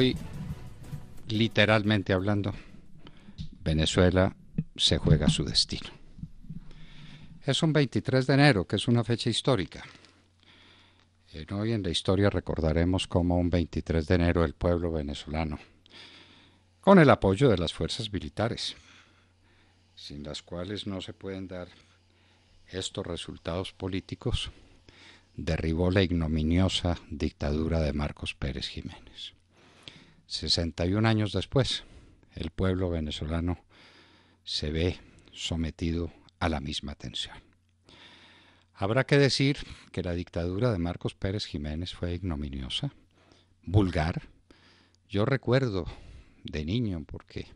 hoy, literalmente hablando, Venezuela se juega su destino. Es un 23 de enero, que es una fecha histórica. hoy eh, en la historia recordaremos cómo un 23 de enero el pueblo venezolano, con el apoyo de las fuerzas militares, sin las cuales no se pueden dar estos resultados políticos, derribó la ignominiosa dictadura de Marcos Pérez Jiménez. 61 años después, el pueblo venezolano se ve sometido a la misma tensión. Habrá que decir que la dictadura de Marcos Pérez Jiménez fue ignominiosa, vulgar. Yo recuerdo de niño, porque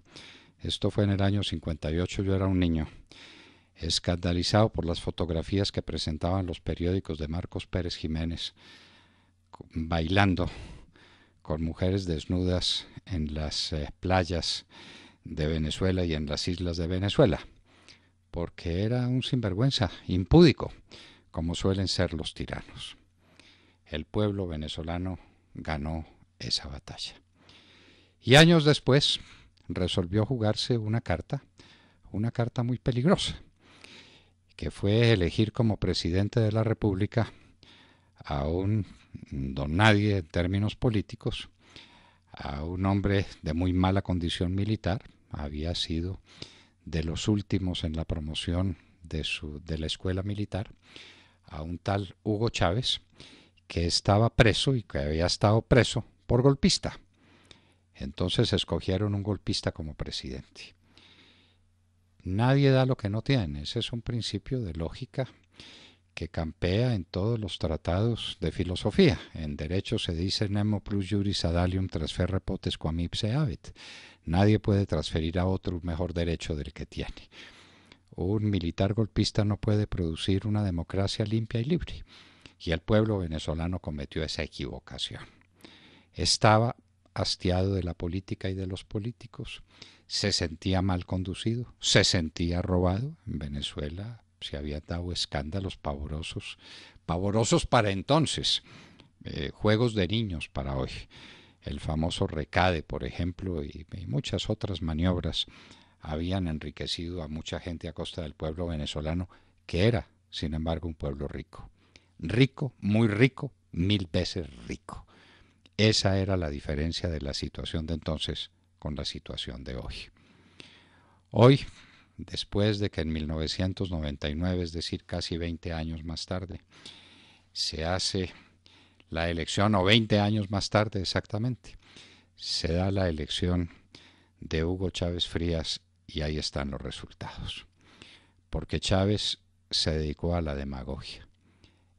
esto fue en el año 58, yo era un niño, escandalizado por las fotografías que presentaban los periódicos de Marcos Pérez Jiménez bailando con mujeres desnudas en las eh, playas de Venezuela y en las islas de Venezuela, porque era un sinvergüenza, impúdico, como suelen ser los tiranos. El pueblo venezolano ganó esa batalla. Y años después resolvió jugarse una carta, una carta muy peligrosa, que fue elegir como presidente de la República a un don nadie en términos políticos, a un hombre de muy mala condición militar, había sido de los últimos en la promoción de, su, de la escuela militar, a un tal Hugo Chávez, que estaba preso y que había estado preso por golpista. Entonces escogieron un golpista como presidente. Nadie da lo que no tiene, ese es un principio de lógica que campea en todos los tratados de filosofía. En derecho se dice nemo plus juris ad alium transferre potes quam ipse habet. Nadie puede transferir a otro un mejor derecho del que tiene. Un militar golpista no puede producir una democracia limpia y libre. Y el pueblo venezolano cometió esa equivocación. Estaba hastiado de la política y de los políticos, se sentía mal conducido, se sentía robado. En Venezuela se había dado escándalos pavorosos, pavorosos para entonces, eh, juegos de niños para hoy, el famoso recade, por ejemplo, y muchas otras maniobras habían enriquecido a mucha gente a costa del pueblo venezolano, que era, sin embargo, un pueblo rico. Rico, muy rico, mil veces rico. Esa era la diferencia de la situación de entonces con la situación de hoy. Hoy después de que en 1999, es decir, casi 20 años más tarde, se hace la elección, o 20 años más tarde exactamente, se da la elección de Hugo Chávez Frías y ahí están los resultados. Porque Chávez se dedicó a la demagogia.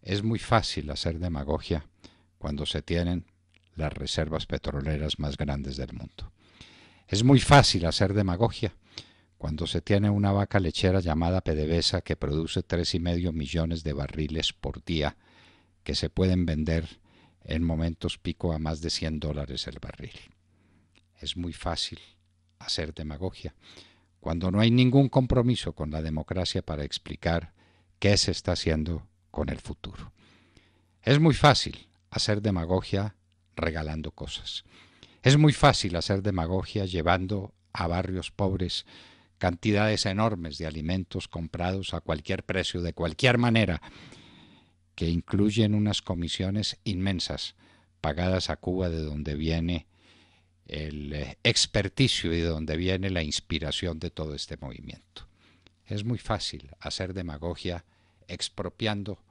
Es muy fácil hacer demagogia cuando se tienen las reservas petroleras más grandes del mundo. Es muy fácil hacer demagogia cuando se tiene una vaca lechera llamada PDVSA que produce 3,5 millones de barriles por día, que se pueden vender en momentos pico a más de 100 dólares el barril. Es muy fácil hacer demagogia cuando no hay ningún compromiso con la democracia para explicar qué se está haciendo con el futuro. Es muy fácil hacer demagogia regalando cosas. Es muy fácil hacer demagogia llevando a barrios pobres cantidades enormes de alimentos comprados a cualquier precio, de cualquier manera, que incluyen unas comisiones inmensas pagadas a Cuba de donde viene el eh, experticio y de donde viene la inspiración de todo este movimiento. Es muy fácil hacer demagogia expropiando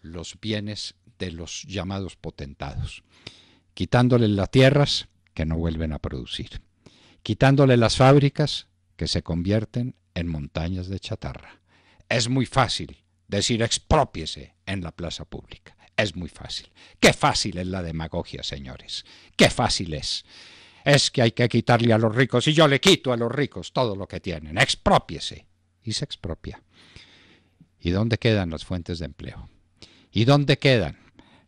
los bienes de los llamados potentados, quitándoles las tierras que no vuelven a producir, quitándoles las fábricas que se convierten en montañas de chatarra. Es muy fácil decir expropiese en la plaza pública. Es muy fácil. Qué fácil es la demagogia, señores. Qué fácil es. Es que hay que quitarle a los ricos y yo le quito a los ricos todo lo que tienen. Expropiese. Y se expropia. ¿Y dónde quedan las fuentes de empleo? ¿Y dónde quedan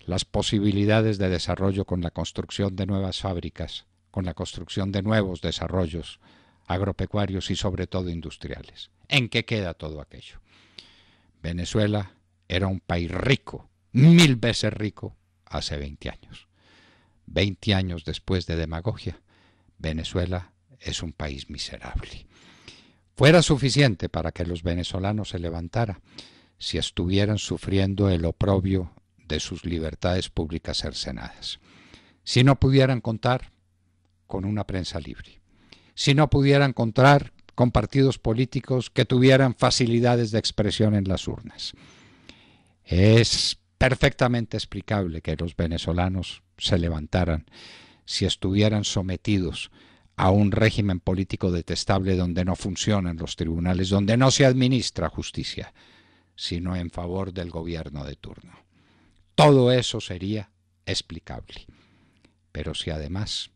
las posibilidades de desarrollo con la construcción de nuevas fábricas, con la construcción de nuevos desarrollos, agropecuarios y sobre todo industriales. ¿En qué queda todo aquello? Venezuela era un país rico, mil veces rico, hace 20 años. 20 años después de demagogia, Venezuela es un país miserable. Fuera suficiente para que los venezolanos se levantara si estuvieran sufriendo el oprobio de sus libertades públicas cercenadas, si no pudieran contar con una prensa libre, si no pudieran encontrar con partidos políticos que tuvieran facilidades de expresión en las urnas. Es perfectamente explicable que los venezolanos se levantaran si estuvieran sometidos a un régimen político detestable donde no funcionan los tribunales, donde no se administra justicia, sino en favor del gobierno de turno. Todo eso sería explicable. Pero si además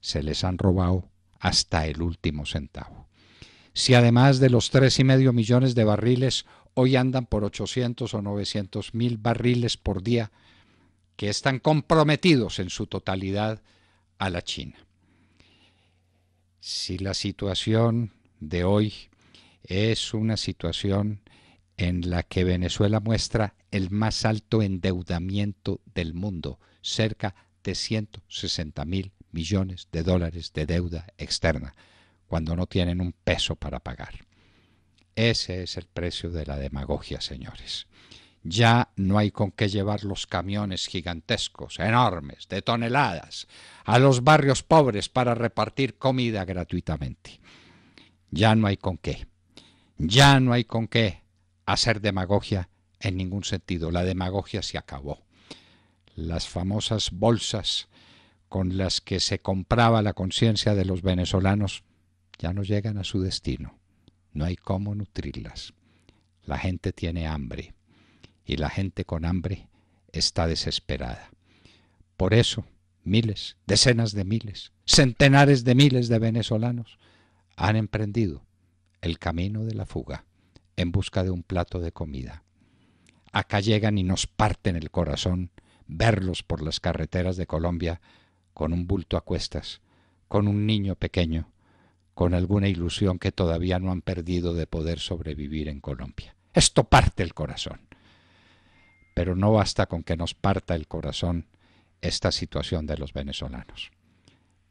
se les han robado hasta el último centavo. Si además de los tres y medio millones de barriles hoy andan por 800 o 900 mil barriles por día, que están comprometidos en su totalidad a la China. Si la situación de hoy es una situación en la que Venezuela muestra el más alto endeudamiento del mundo, cerca de 160 mil millones de dólares de deuda externa cuando no tienen un peso para pagar. Ese es el precio de la demagogia, señores. Ya no hay con qué llevar los camiones gigantescos, enormes, de toneladas, a los barrios pobres para repartir comida gratuitamente. Ya no hay con qué. Ya no hay con qué hacer demagogia en ningún sentido. La demagogia se acabó. Las famosas bolsas con las que se compraba la conciencia de los venezolanos ya no llegan a su destino. No hay cómo nutrirlas. La gente tiene hambre y la gente con hambre está desesperada. Por eso, miles, decenas de miles, centenares de miles de venezolanos han emprendido el camino de la fuga en busca de un plato de comida. Acá llegan y nos parten el corazón verlos por las carreteras de Colombia con un bulto a cuestas, con un niño pequeño, con alguna ilusión que todavía no han perdido de poder sobrevivir en Colombia. Esto parte el corazón. Pero no basta con que nos parta el corazón esta situación de los venezolanos.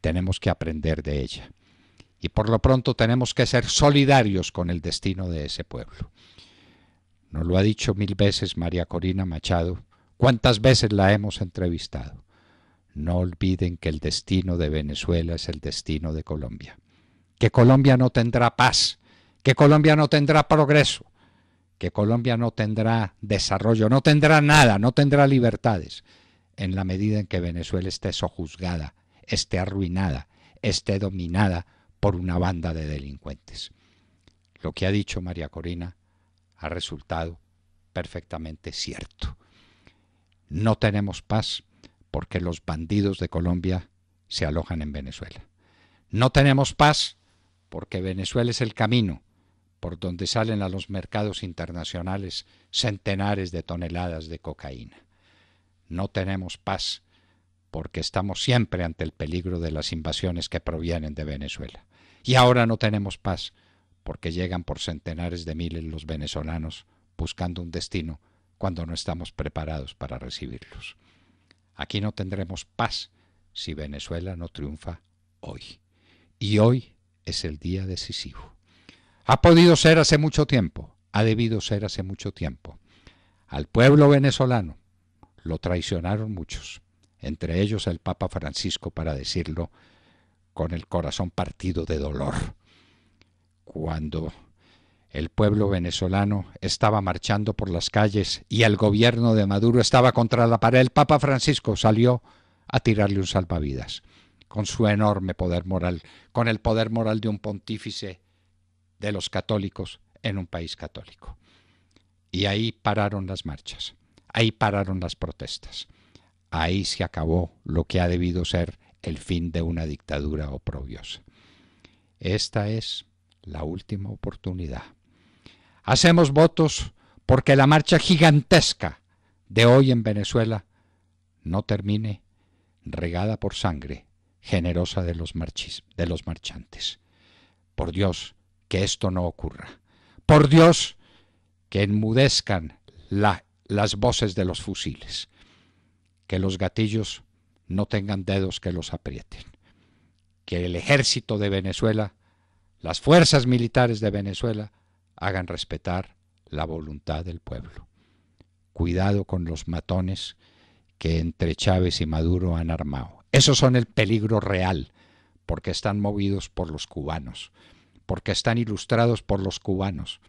Tenemos que aprender de ella. Y por lo pronto tenemos que ser solidarios con el destino de ese pueblo. Nos lo ha dicho mil veces María Corina Machado, cuántas veces la hemos entrevistado. No olviden que el destino de Venezuela es el destino de Colombia. Que Colombia no tendrá paz, que Colombia no tendrá progreso, que Colombia no tendrá desarrollo, no tendrá nada, no tendrá libertades, en la medida en que Venezuela esté sojuzgada, esté arruinada, esté dominada por una banda de delincuentes. Lo que ha dicho María Corina ha resultado perfectamente cierto. No tenemos paz, porque los bandidos de Colombia se alojan en Venezuela. No tenemos paz porque Venezuela es el camino por donde salen a los mercados internacionales centenares de toneladas de cocaína. No tenemos paz porque estamos siempre ante el peligro de las invasiones que provienen de Venezuela. Y ahora no tenemos paz porque llegan por centenares de miles los venezolanos buscando un destino cuando no estamos preparados para recibirlos. Aquí no tendremos paz si Venezuela no triunfa hoy. Y hoy es el día decisivo. Ha podido ser hace mucho tiempo, ha debido ser hace mucho tiempo. Al pueblo venezolano lo traicionaron muchos, entre ellos el Papa Francisco, para decirlo con el corazón partido de dolor. Cuando el pueblo venezolano estaba marchando por las calles y el gobierno de Maduro estaba contra la pared. El Papa Francisco salió a tirarle un salvavidas con su enorme poder moral, con el poder moral de un pontífice de los católicos en un país católico. Y ahí pararon las marchas, ahí pararon las protestas, ahí se acabó lo que ha debido ser el fin de una dictadura oprobiosa. Esta es la última oportunidad hacemos votos porque la marcha gigantesca de hoy en Venezuela no termine regada por sangre generosa de los, marchis, de los marchantes. Por Dios, que esto no ocurra. Por Dios, que enmudezcan la, las voces de los fusiles. Que los gatillos no tengan dedos que los aprieten. Que el ejército de Venezuela, las fuerzas militares de Venezuela, hagan respetar la voluntad del pueblo. Cuidado con los matones que entre Chávez y Maduro han armado. Esos son el peligro real, porque están movidos por los cubanos, porque están ilustrados por los cubanos,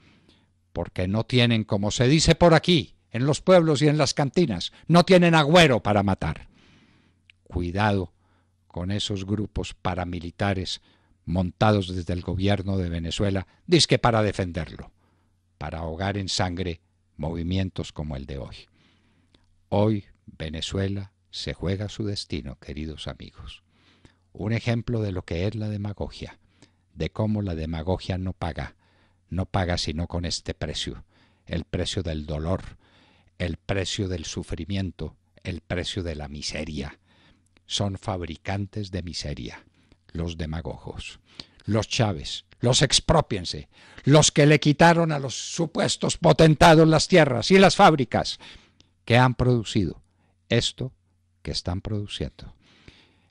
porque no tienen, como se dice por aquí, en los pueblos y en las cantinas, no tienen agüero para matar. Cuidado con esos grupos paramilitares montados desde el gobierno de Venezuela, disque para defenderlo, para ahogar en sangre movimientos como el de hoy. Hoy Venezuela se juega su destino, queridos amigos. Un ejemplo de lo que es la demagogia, de cómo la demagogia no paga, no paga sino con este precio, el precio del dolor, el precio del sufrimiento, el precio de la miseria. Son fabricantes de miseria los demagogos, los Chávez, los expropiense, los que le quitaron a los supuestos potentados las tierras y las fábricas que han producido esto que están produciendo.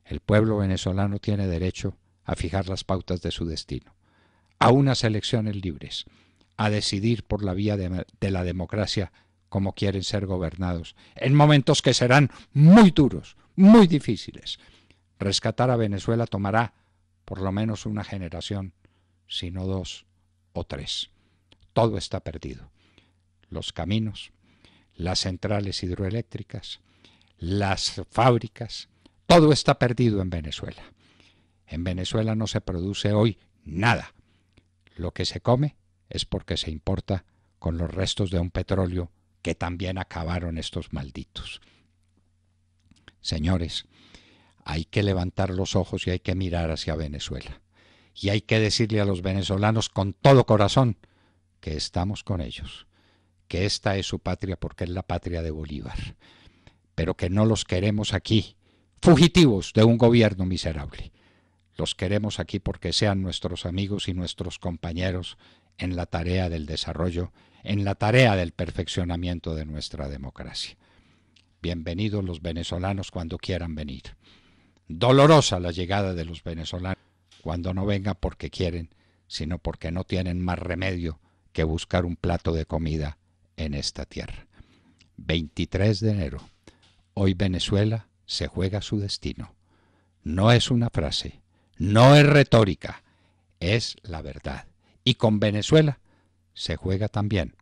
El pueblo venezolano tiene derecho a fijar las pautas de su destino, a unas elecciones libres, a decidir por la vía de, de la democracia cómo quieren ser gobernados, en momentos que serán muy duros, muy difíciles, Rescatar a Venezuela tomará por lo menos una generación, si no dos o tres. Todo está perdido. Los caminos, las centrales hidroeléctricas, las fábricas, todo está perdido en Venezuela. En Venezuela no se produce hoy nada. Lo que se come es porque se importa con los restos de un petróleo que también acabaron estos malditos. Señores, hay que levantar los ojos y hay que mirar hacia Venezuela. Y hay que decirle a los venezolanos con todo corazón que estamos con ellos, que esta es su patria porque es la patria de Bolívar, pero que no los queremos aquí, fugitivos de un gobierno miserable. Los queremos aquí porque sean nuestros amigos y nuestros compañeros en la tarea del desarrollo, en la tarea del perfeccionamiento de nuestra democracia. Bienvenidos los venezolanos cuando quieran venir. Dolorosa la llegada de los venezolanos, cuando no venga porque quieren, sino porque no tienen más remedio que buscar un plato de comida en esta tierra. 23 de enero. Hoy Venezuela se juega su destino. No es una frase, no es retórica, es la verdad. Y con Venezuela se juega también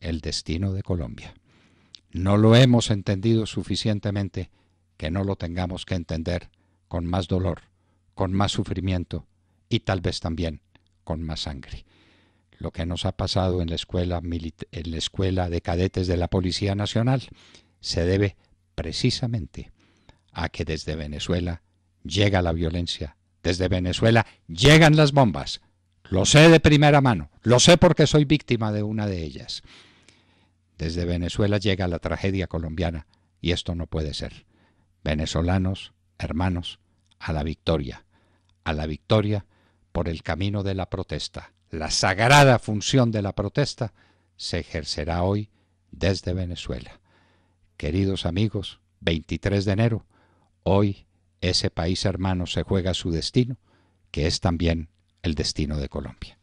el destino de Colombia. No lo hemos entendido suficientemente que no lo tengamos que entender con más dolor, con más sufrimiento y tal vez también con más sangre. Lo que nos ha pasado en la escuela, en la escuela de cadetes de la Policía Nacional se debe precisamente a que desde Venezuela llega la violencia, desde Venezuela llegan las bombas. Lo sé de primera mano, lo sé porque soy víctima de una de ellas. Desde Venezuela llega la tragedia colombiana y esto no puede ser. Venezolanos, hermanos, a la victoria, a la victoria por el camino de la protesta. La sagrada función de la protesta se ejercerá hoy desde Venezuela. Queridos amigos, 23 de enero, hoy ese país hermano se juega su destino, que es también el destino de Colombia.